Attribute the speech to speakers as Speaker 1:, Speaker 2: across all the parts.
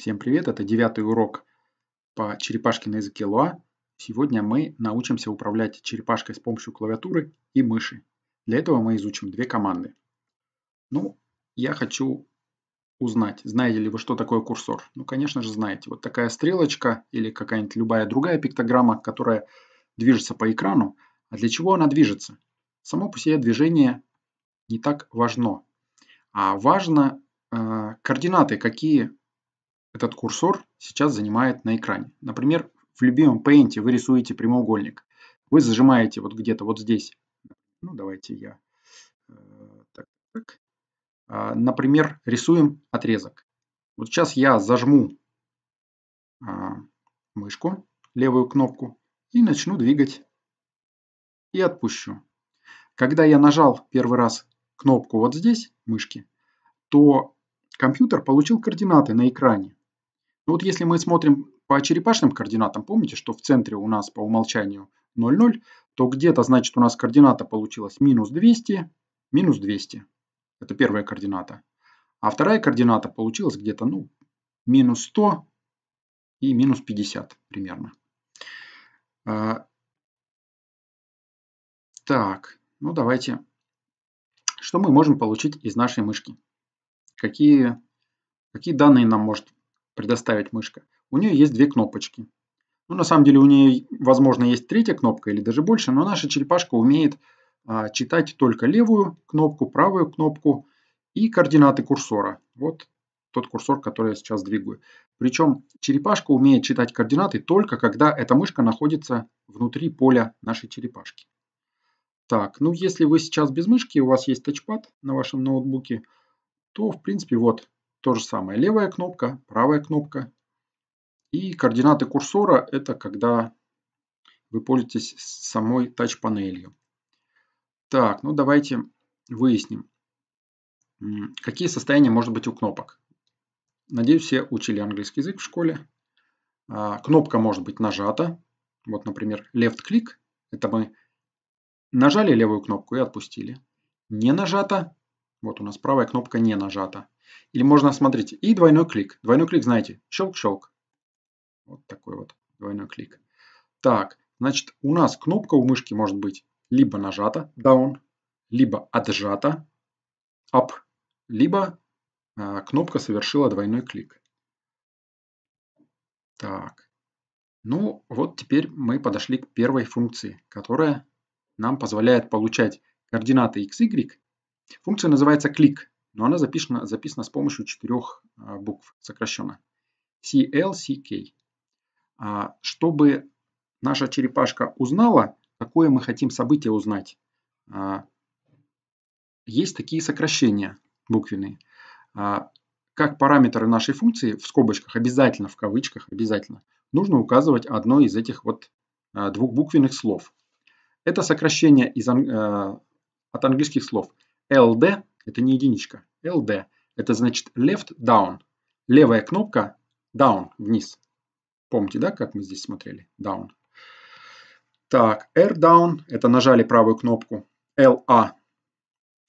Speaker 1: Всем привет, это девятый урок по черепашке на языке Луа. Сегодня мы научимся управлять черепашкой с помощью клавиатуры и мыши. Для этого мы изучим две команды. Ну, я хочу узнать, знаете ли вы, что такое курсор. Ну, конечно же, знаете. Вот такая стрелочка или какая-нибудь любая другая пиктограмма, которая движется по экрану. А для чего она движется? Само по себе движение не так важно. А важно э, координаты, какие этот курсор сейчас занимает на экране. Например, в любимом Paint вы рисуете прямоугольник. Вы зажимаете вот где-то вот здесь. Ну, давайте я... Э, так, так. А, например, рисуем отрезок. Вот сейчас я зажму а, мышку, левую кнопку, и начну двигать. И отпущу. Когда я нажал первый раз кнопку вот здесь, мышки, то компьютер получил координаты на экране. Но ну, вот если мы смотрим по черепашным координатам, помните, что в центре у нас по умолчанию 0,0, то где-то, значит, у нас координата получилась минус 200, минус 200. Это первая координата. А вторая координата получилась где-то, ну, минус 100 и минус 50 примерно. А, так, ну давайте. Что мы можем получить из нашей мышки? Какие, какие данные нам может предоставить мышка, у нее есть две кнопочки. Ну, на самом деле у нее, возможно, есть третья кнопка или даже больше, но наша черепашка умеет а, читать только левую кнопку, правую кнопку и координаты курсора. Вот тот курсор, который я сейчас двигаю. Причем черепашка умеет читать координаты только когда эта мышка находится внутри поля нашей черепашки. Так, ну если вы сейчас без мышки, у вас есть тачпад на вашем ноутбуке, то в принципе вот то же самое левая кнопка, правая кнопка. И координаты курсора – это когда вы пользуетесь самой тач-панелью. Так, ну давайте выясним, какие состояния может быть у кнопок. Надеюсь, все учили английский язык в школе. А, кнопка может быть нажата. Вот, например, left click. Это мы нажали левую кнопку и отпустили. Не нажата. Вот у нас правая кнопка не нажата. Или можно, смотрите, и двойной клик. Двойной клик, знаете, щелк-щелк. Вот такой вот двойной клик. Так, значит, у нас кнопка у мышки может быть либо нажата, down, либо отжата, up, либо э, кнопка совершила двойной клик. Так, ну вот теперь мы подошли к первой функции, которая нам позволяет получать координаты x, y. Функция называется клик но она записана, записана с помощью четырех а, букв, сокращенно. CLCK. А, чтобы наша черепашка узнала, какое мы хотим событие узнать, а, есть такие сокращения буквенные. Как параметры нашей функции, в скобочках, обязательно, в кавычках, обязательно, нужно указывать одно из этих вот двух буквенных слов. Это сокращение из, от английских слов LD это не единичка, LD, это значит left down, левая кнопка down, вниз. Помните, да, как мы здесь смотрели? Down. Так, R down, это нажали правую кнопку, LA,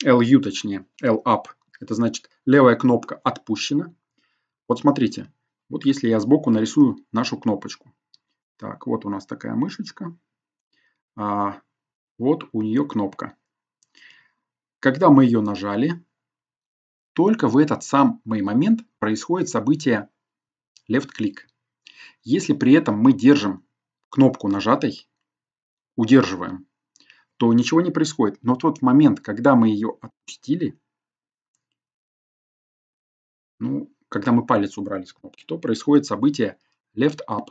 Speaker 1: LU а. точнее, L up, это значит левая кнопка отпущена. Вот смотрите, вот если я сбоку нарисую нашу кнопочку. Так, вот у нас такая мышечка. А вот у нее кнопка. Когда мы ее нажали, только в этот самый момент происходит событие left click. Если при этом мы держим кнопку нажатой, удерживаем, то ничего не происходит. Но тот момент, когда мы ее отпустили, ну, когда мы палец убрали с кнопки, то происходит событие left up.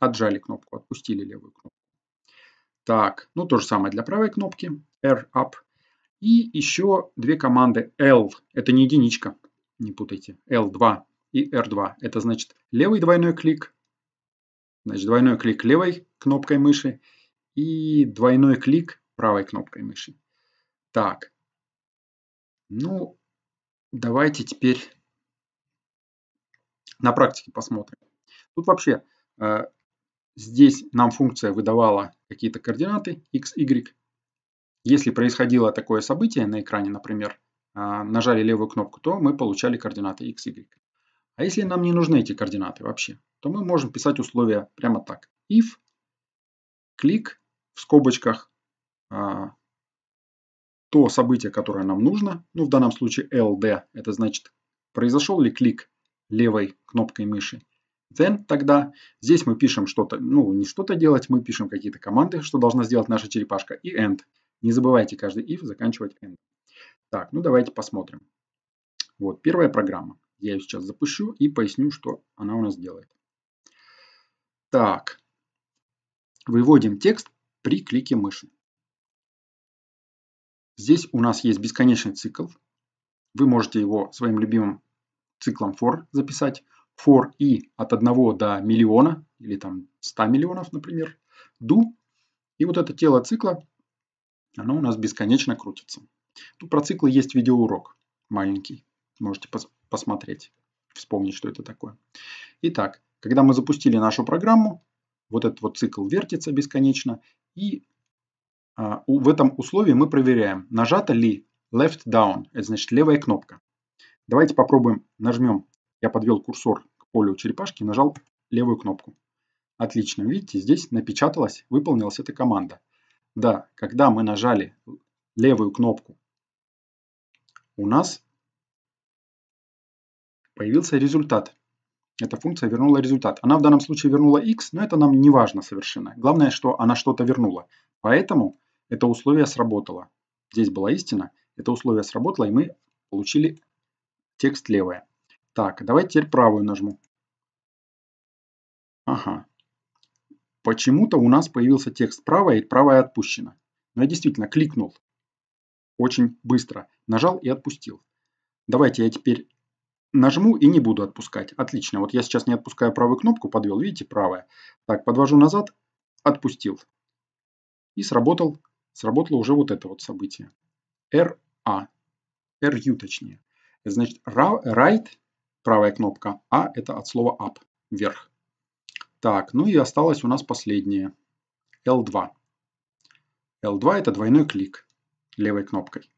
Speaker 1: Отжали кнопку, отпустили левую кнопку. Так, ну то же самое для правой кнопки. R up и еще две команды L. Это не единичка, не путайте. L2 и R2. Это значит левый двойной клик. Значит, двойной клик левой кнопкой мыши и двойной клик правой кнопкой мыши. Так. Ну, давайте теперь на практике посмотрим. Тут вообще э, здесь нам функция выдавала какие-то координаты x, y. Если происходило такое событие на экране, например, а, нажали левую кнопку, то мы получали координаты x, y. А если нам не нужны эти координаты вообще, то мы можем писать условия прямо так. If клик в скобочках а, то событие, которое нам нужно, ну в данном случае LD, это значит произошел ли клик левой кнопкой мыши. Then тогда здесь мы пишем что-то, ну не что-то делать, мы пишем какие-то команды, что должна сделать наша черепашка, и end. Не забывайте каждый if заканчивать end. Так, ну давайте посмотрим. Вот первая программа. Я ее сейчас запущу и поясню, что она у нас делает. Так, выводим текст при клике мыши. Здесь у нас есть бесконечный цикл. Вы можете его своим любимым циклом for записать. For и от 1 до миллиона, или там 100 миллионов, например, do. И вот это тело цикла оно у нас бесконечно крутится. Тут про циклы есть видеоурок маленький. Можете пос посмотреть, вспомнить, что это такое. Итак, когда мы запустили нашу программу, вот этот вот цикл вертится бесконечно. И а, у, в этом условии мы проверяем, нажата ли left down, это значит левая кнопка. Давайте попробуем, нажмем, я подвел курсор к полю черепашки, нажал левую кнопку. Отлично, видите, здесь напечаталась, выполнилась эта команда. Да, когда мы нажали левую кнопку, у нас появился результат. Эта функция вернула результат. Она в данном случае вернула x, но это нам не важно совершенно. Главное, что она что-то вернула. Поэтому это условие сработало. Здесь была истина. Это условие сработало, и мы получили текст левое. Так, давайте теперь правую нажму. Ага, Почему-то у нас появился текст «Правая» и «Правая отпущена». Но я действительно кликнул очень быстро. Нажал и отпустил. Давайте я теперь нажму и не буду отпускать. Отлично. Вот я сейчас не отпускаю правую кнопку, подвел. Видите, правая. Так, подвожу назад, отпустил. И сработал, сработало уже вот это вот событие. RA. RU а. точнее. Это значит right, правая кнопка, а это от слова up, вверх. Так, ну и осталось у нас последнее. L2. L2 это двойной клик левой кнопкой.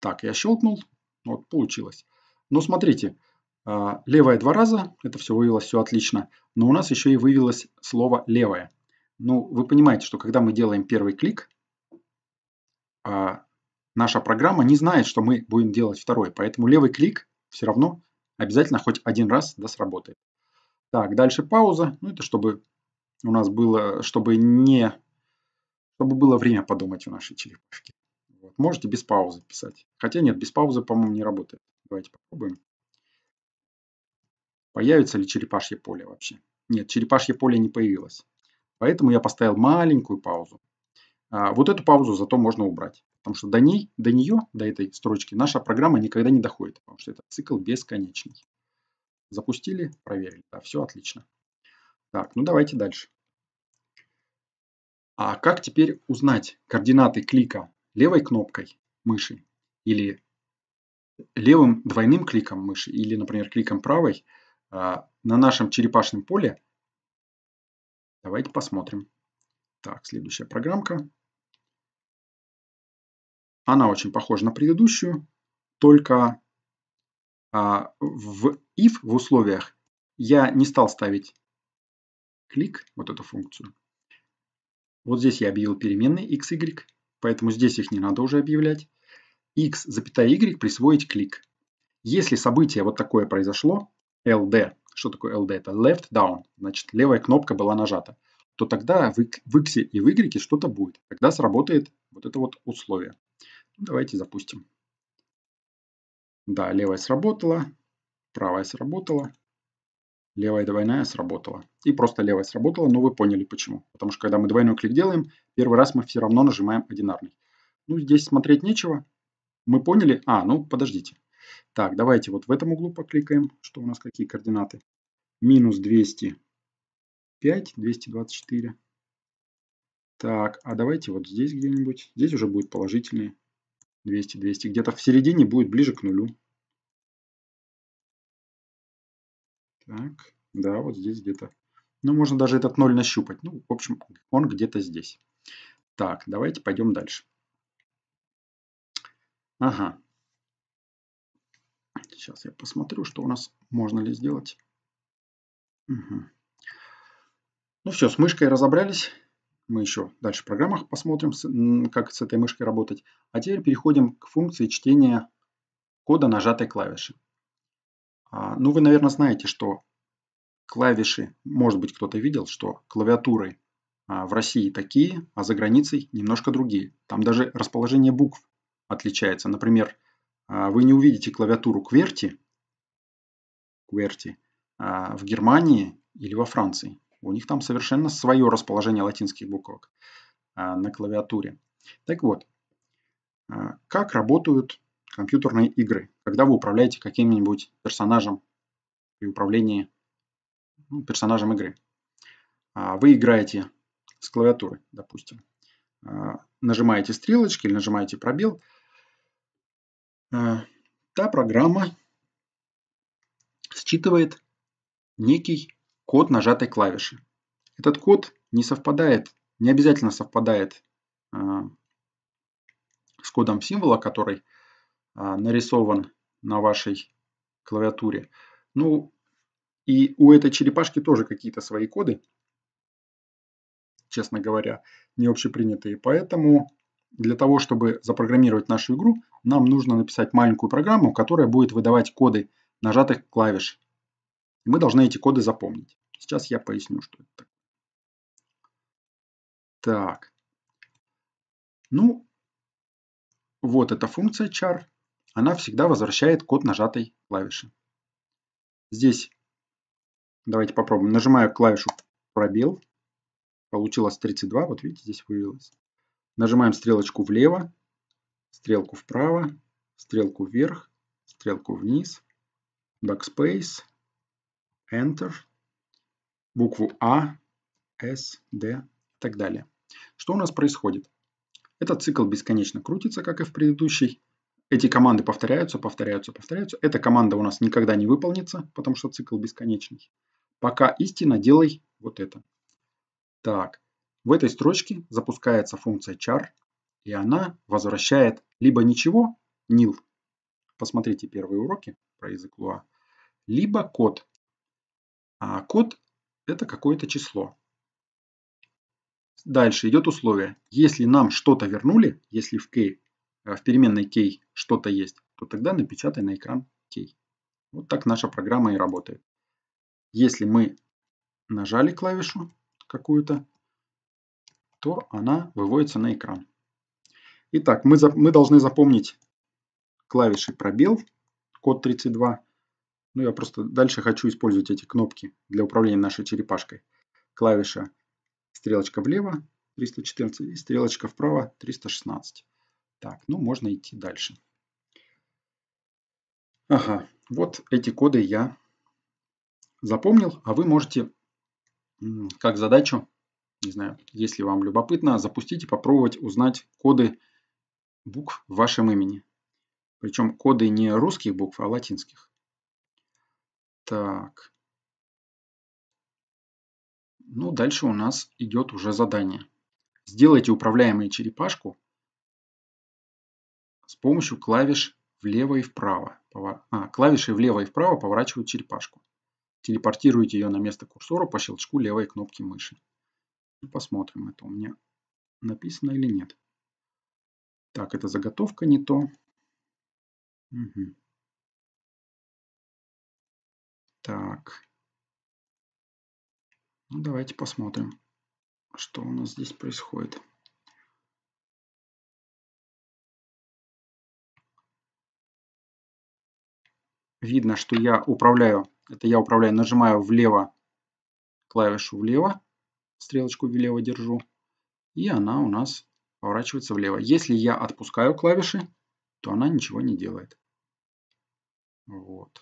Speaker 1: Так, я щелкнул. Вот, получилось. Но ну, смотрите, а, левая два раза, это все вывелось, все отлично. Но у нас еще и вывелось слово левое. Ну, вы понимаете, что когда мы делаем первый клик, а, наша программа не знает, что мы будем делать второй. Поэтому левый клик все равно обязательно хоть один раз да, сработает. Так, дальше пауза. Ну, это чтобы у нас было, чтобы не, чтобы было время подумать у нашей черепашки. Вот. Можете без паузы писать. Хотя нет, без паузы, по-моему, не работает. Давайте попробуем. Появится ли черепашье поле вообще? Нет, черепашье поле не появилось. Поэтому я поставил маленькую паузу. А вот эту паузу зато можно убрать. Потому что до, ней, до нее, до этой строчки, наша программа никогда не доходит. Потому что это цикл бесконечный. Запустили, проверили. Да, все отлично. Так, ну давайте дальше. А как теперь узнать координаты клика левой кнопкой мыши или левым двойным кликом мыши или, например, кликом правой а, на нашем черепашном поле? Давайте посмотрим. Так, следующая программка. Она очень похожа на предыдущую, только а, в if в условиях я не стал ставить клик, вот эту функцию. Вот здесь я объявил переменные x, y, поэтому здесь их не надо уже объявлять. x, запятая y присвоить клик. Если событие вот такое произошло, LD, что такое LD? Это left down, значит левая кнопка была нажата, то тогда в, в x и в y что-то будет. Тогда сработает вот это вот условие. Давайте запустим. Да, левая сработала, правая сработала, левая двойная сработала. И просто левая сработала, но вы поняли почему. Потому что когда мы двойной клик делаем, первый раз мы все равно нажимаем одинарный. Ну, здесь смотреть нечего. Мы поняли. А, ну, подождите. Так, давайте вот в этом углу покликаем, что у нас какие координаты. Минус 205, 224. Так, а давайте вот здесь где-нибудь. Здесь уже будет положительные 200, 200. Где-то в середине будет ближе к нулю. Так, да, вот здесь где-то. Ну, можно даже этот ноль нащупать. Ну, в общем, он где-то здесь. Так, давайте пойдем дальше. Ага. Сейчас я посмотрю, что у нас можно ли сделать. Угу. Ну все, с мышкой разобрались. Мы еще дальше в программах посмотрим, как с этой мышкой работать. А теперь переходим к функции чтения кода нажатой клавиши. А, ну, вы, наверное, знаете, что клавиши, может быть, кто-то видел, что клавиатуры а, в России такие, а за границей немножко другие. Там даже расположение букв отличается. Например, а, вы не увидите клавиатуру QWERTY, QWERTY в Германии или во Франции. У них там совершенно свое расположение латинских буквок на клавиатуре. Так вот, как работают компьютерные игры, когда вы управляете каким-нибудь персонажем при управлении ну, персонажем игры. А, вы играете с клавиатуры, допустим. А, нажимаете стрелочки или нажимаете пробел. А, та программа считывает некий код нажатой клавиши. Этот код не совпадает, не обязательно совпадает с кодом символа, который а, нарисован на вашей клавиатуре. Ну, и у этой черепашки тоже какие-то свои коды, честно говоря, не общепринятые. Поэтому для того, чтобы запрограммировать нашу игру, нам нужно написать маленькую программу, которая будет выдавать коды нажатых клавиш. мы должны эти коды запомнить. Сейчас я поясню, что это такое. Так. Ну, вот эта функция char она всегда возвращает код нажатой клавиши. Здесь давайте попробуем. Нажимаю клавишу пробел. Получилось 32. Вот видите, здесь появилось. Нажимаем стрелочку влево, стрелку вправо, стрелку вверх, стрелку вниз, backspace, enter, букву А, С, Д и так далее. Что у нас происходит? Этот цикл бесконечно крутится, как и в предыдущей эти команды повторяются, повторяются, повторяются. Эта команда у нас никогда не выполнится, потому что цикл бесконечный. Пока истина, делай вот это. Так, в этой строчке запускается функция char, и она возвращает либо ничего, nil, посмотрите первые уроки про язык Lua. либо код. А код – это какое-то число. Дальше идет условие. Если нам что-то вернули, если в кей Э, в переменной key что-то есть, то тогда напечатай на экран key. Вот так наша программа и работает. Если мы нажали клавишу какую-то, то она выводится на экран. Итак, мы, за, мы должны запомнить клавиши пробел, код 32. Ну, я просто дальше хочу использовать эти кнопки для управления нашей черепашкой. Клавиша стрелочка влево 314 и стрелочка вправо 316. Так, ну можно идти дальше. Ага, вот эти коды я запомнил, а вы можете как задачу, не знаю, если вам любопытно, запустить и попробовать узнать коды букв в вашем имени. Причем коды не русских букв, а латинских. Так. Ну, дальше у нас идет уже задание. Сделайте управляемую черепашку с помощью клавиш влево и вправо. А, клавиши влево и вправо поворачивают черепашку. Телепортируйте ее на место курсора по щелчку левой кнопки мыши. Посмотрим, это у меня написано или нет. Так, это заготовка не то. Угу. Так. Ну, давайте посмотрим, что у нас здесь происходит. видно, что я управляю, это я управляю, нажимаю влево клавишу влево, стрелочку влево держу, и она у нас поворачивается влево. Если я отпускаю клавиши, то она ничего не делает. Вот.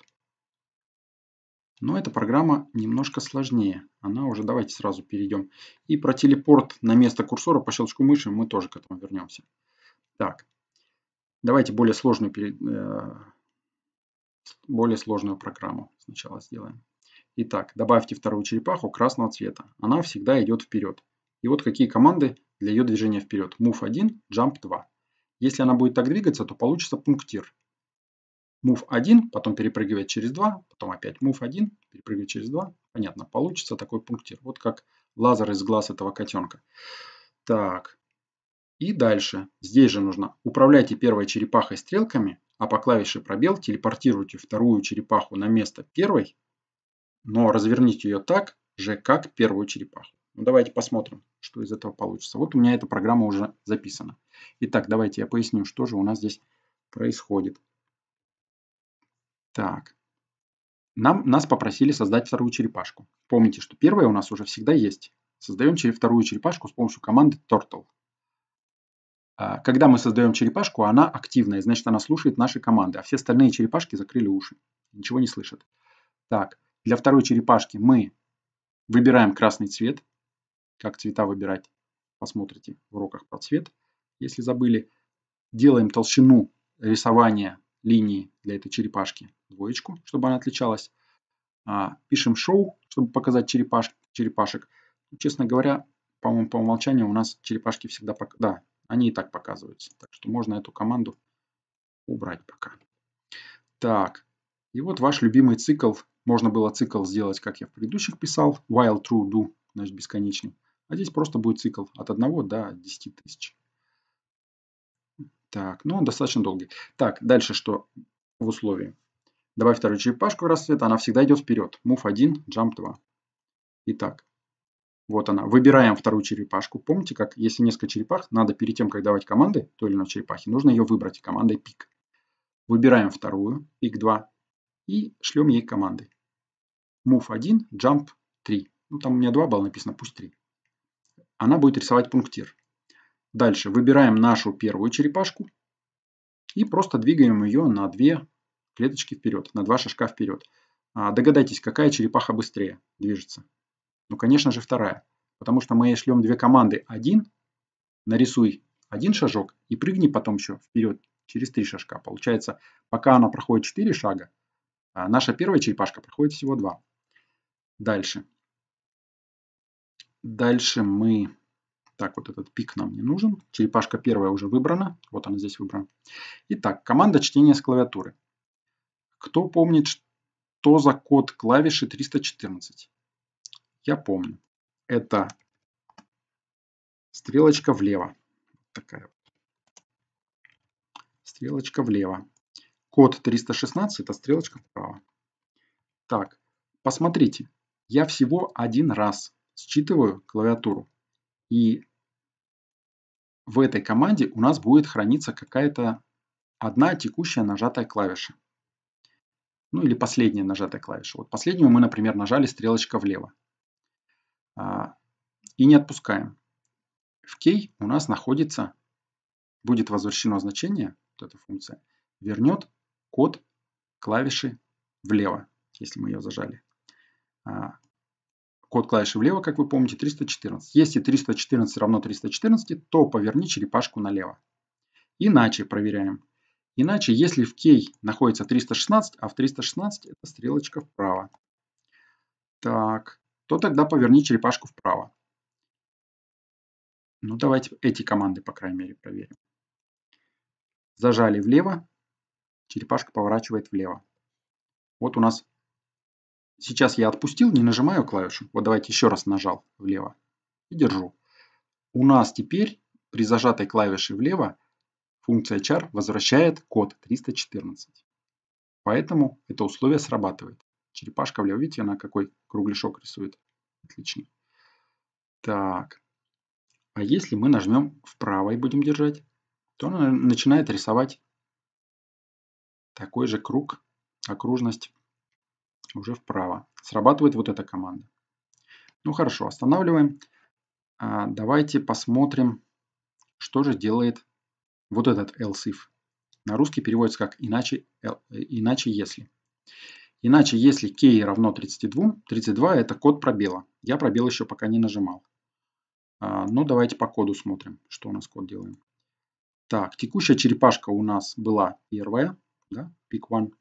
Speaker 1: Но эта программа немножко сложнее. Она уже, давайте сразу перейдем. И про телепорт на место курсора по щелчку мыши мы тоже к этому вернемся. Так, давайте более сложную пере, э, более сложную программу сначала сделаем. Итак, добавьте вторую черепаху красного цвета. Она всегда идет вперед. И вот какие команды для ее движения вперед. Move 1, Jump 2. Если она будет так двигаться, то получится пунктир. Move 1, потом перепрыгивает через 2, потом опять Move 1, перепрыгивает через 2. Понятно, получится такой пунктир. Вот как лазер из глаз этого котенка. Так, и дальше. Здесь же нужно управляйте первой черепахой стрелками, а по клавише пробел телепортируйте вторую черепаху на место первой, но разверните ее так же, как первую черепаху. Ну, давайте посмотрим, что из этого получится. Вот у меня эта программа уже записана. Итак, давайте я поясню, что же у нас здесь происходит. Так. Нам, нас попросили создать вторую черепашку. Помните, что первая у нас уже всегда есть. Создаем вторую черепашку с помощью команды turtle. А, когда мы создаем черепашку, она активная, значит, она слушает наши команды, а все остальные черепашки закрыли уши, ничего не слышат. Так, для второй черепашки мы выбираем красный цвет. Как цвета выбирать, посмотрите в уроках про цвет, если забыли. Делаем толщину рисования линии для этой черепашки двоечку, чтобы она отличалась. А, пишем шоу, чтобы показать черепаш, черепашек. Ну, честно говоря, по-моему, по умолчанию у нас черепашки всегда... Да, они и так показываются. Так что можно эту команду убрать пока. Так, и вот ваш любимый цикл. Можно было цикл сделать, как я в предыдущих писал. While, true, do, значит бесконечный. А здесь просто будет цикл от 1 до 10 тысяч. Так, ну он достаточно долгий. Так, дальше что в условии? Добавь вторую черепашку в расцвет, она всегда идет вперед. Move 1, jump 2. Итак, вот она. Выбираем вторую черепашку. Помните, как если несколько черепах, надо перед тем, как давать команды той или иной черепахе, нужно ее выбрать командой пик. Выбираем вторую, пик 2, и шлем ей команды. Move 1, jump 3. Ну, там у меня 2 балла написано, пусть 3. Она будет рисовать пунктир. Дальше выбираем нашу первую черепашку и просто двигаем ее на 2 клеточки вперед, на 2 шажка вперед. А, догадайтесь, какая черепаха быстрее движется. Ну, конечно же, вторая. Потому что мы шлем две команды. Один, нарисуй один шажок и прыгни потом еще вперед через три шажка. Получается, пока она проходит четыре шага, а наша первая черепашка проходит всего два. Дальше. Дальше мы... Так, вот этот пик нам не нужен. Черепашка первая уже выбрана. Вот она здесь выбрана. Итак, команда чтения с клавиатуры. Кто помнит, что за код клавиши 314? я помню. Это стрелочка влево. Такая. Стрелочка влево. Код 316 это стрелочка вправо. Так, посмотрите. Я всего один раз считываю клавиатуру. И в этой команде у нас будет храниться какая-то одна текущая нажатая клавиша. Ну или последняя нажатая клавиша. Вот последнюю мы, например, нажали стрелочка влево. А, и не отпускаем. В кей у нас находится, будет возвращено значение, вот эта функция, вернет код клавиши влево, если мы ее зажали. А, код клавиши влево, как вы помните, 314. Если 314 равно 314, то поверни черепашку налево. Иначе проверяем. Иначе, если в кей находится 316, а в 316 это стрелочка вправо. Так, то тогда поверни черепашку вправо. Ну, давайте эти команды, по крайней мере, проверим. Зажали влево, черепашка поворачивает влево. Вот у нас сейчас я отпустил, не нажимаю клавишу. Вот давайте еще раз нажал влево и держу. У нас теперь при зажатой клавише влево функция char возвращает код 314. Поэтому это условие срабатывает черепашка влево. Видите, она какой кругляшок рисует. Отлично. Так. А если мы нажмем вправо и будем держать, то она начинает рисовать такой же круг, окружность уже вправо. Срабатывает вот эта команда. Ну хорошо, останавливаем. А, давайте посмотрим, что же делает вот этот else if. На русский переводится как иначе, э, иначе если. Иначе, если k равно 32, 32 это код пробела. Я пробел еще пока не нажимал. А, Но ну, давайте по коду смотрим, что у нас код делаем. Так, текущая черепашка у нас была первая, да, pick one.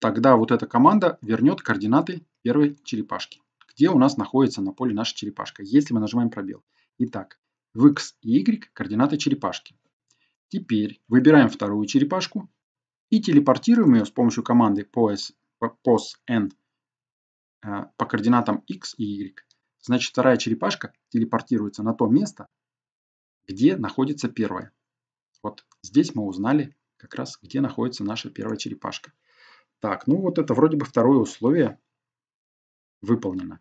Speaker 1: Тогда вот эта команда вернет координаты первой черепашки. Где у нас находится на поле наша черепашка, если мы нажимаем пробел. Итак, в x и y координаты черепашки. Теперь выбираем вторую черепашку и телепортируем ее с помощью команды pos, posN э, по координатам x и y. Значит, вторая черепашка телепортируется на то место, где находится первая. Вот здесь мы узнали как раз, где находится наша первая черепашка. Так, ну вот это вроде бы второе условие выполнено.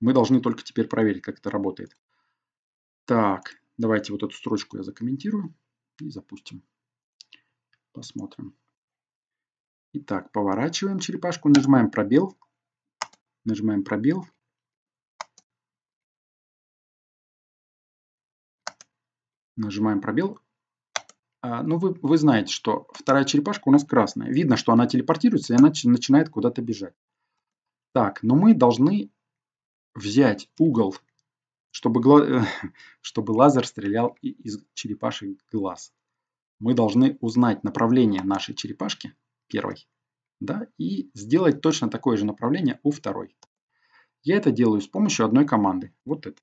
Speaker 1: Мы должны только теперь проверить, как это работает. Так, давайте вот эту строчку я закомментирую и запустим. Посмотрим. Итак, поворачиваем черепашку, нажимаем пробел, нажимаем пробел. Нажимаем пробел. А, ну, вы, вы знаете, что вторая черепашка у нас красная. Видно, что она телепортируется, и она начинает куда-то бежать. Так, но мы должны взять угол, чтобы, гла... Э, чтобы лазер стрелял из черепашек глаз. Мы должны узнать направление нашей черепашки первой. Да, и сделать точно такое же направление у второй. Я это делаю с помощью одной команды. Вот это.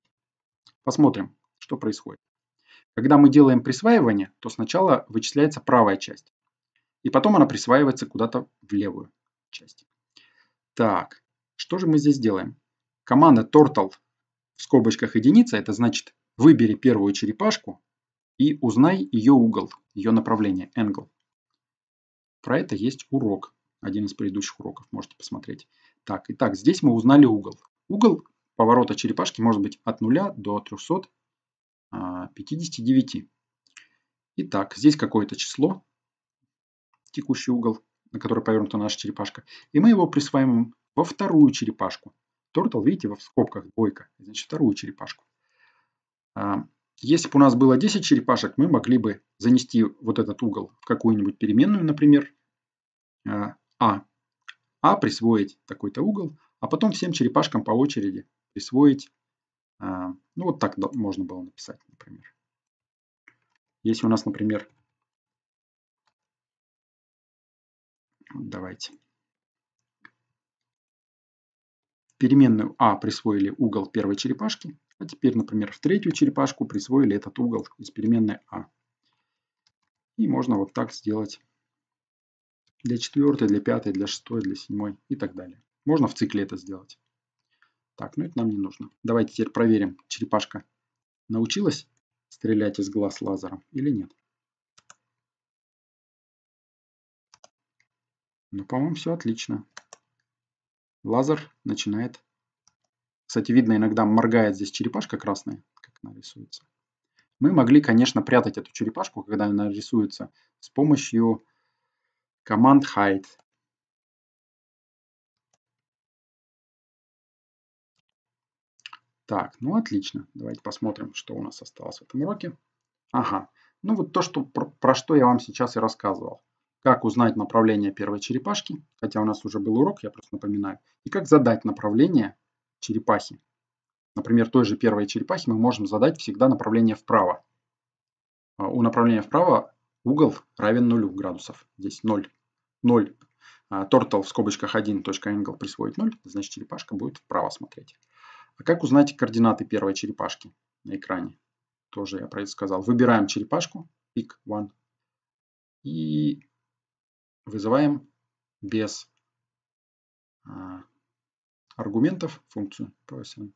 Speaker 1: Посмотрим, что происходит. Когда мы делаем присваивание, то сначала вычисляется правая часть. И потом она присваивается куда-то в левую часть. Так, что же мы здесь делаем? Команда turtle в скобочках единица, это значит выбери первую черепашку и узнай ее угол, ее направление, angle. Про это есть урок. Один из предыдущих уроков можете посмотреть. Так, итак, здесь мы узнали угол. Угол поворота черепашки может быть от 0 до 359. А, итак, здесь какое-то число, текущий угол, на который повернута наша черепашка. И мы его присваиваем во вторую черепашку. Тортл, видите, в скобках двойка, значит вторую черепашку. А, если бы у нас было 10 черепашек, мы могли бы занести вот этот угол в какую-нибудь переменную, например, э, А. А присвоить такой-то угол, а потом всем черепашкам по очереди присвоить. Э, ну вот так можно было написать, например. Если у нас, например, давайте. Переменную А присвоили угол первой черепашки, а теперь, например, в третью черепашку присвоили этот угол из переменной А. И можно вот так сделать для четвертой, для пятой, для шестой, для седьмой и так далее. Можно в цикле это сделать. Так, ну это нам не нужно. Давайте теперь проверим, черепашка научилась стрелять из глаз лазером или нет. Ну, по-моему, все отлично. Лазер начинает кстати, видно, иногда моргает здесь черепашка красная, как она рисуется. Мы могли, конечно, прятать эту черепашку, когда она рисуется, с помощью команд hide. Так, ну отлично. Давайте посмотрим, что у нас осталось в этом уроке. Ага, ну вот то, что, про, про что я вам сейчас и рассказывал. Как узнать направление первой черепашки, хотя у нас уже был урок, я просто напоминаю. И как задать направление черепахи. Например, той же первой черепахи мы можем задать всегда направление вправо. А, у направления вправо угол равен 0 градусов. Здесь 0. 0. А, тортал в скобочках 1.angle присвоить 0, значит черепашка будет вправо смотреть. А как узнать координаты первой черепашки на экране? Тоже я про это сказал. Выбираем черепашку, pick one, и вызываем без а, аргументов функцию PSM.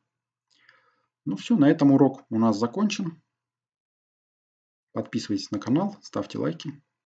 Speaker 1: Ну все, на этом урок у нас закончен. Подписывайтесь на канал, ставьте лайки.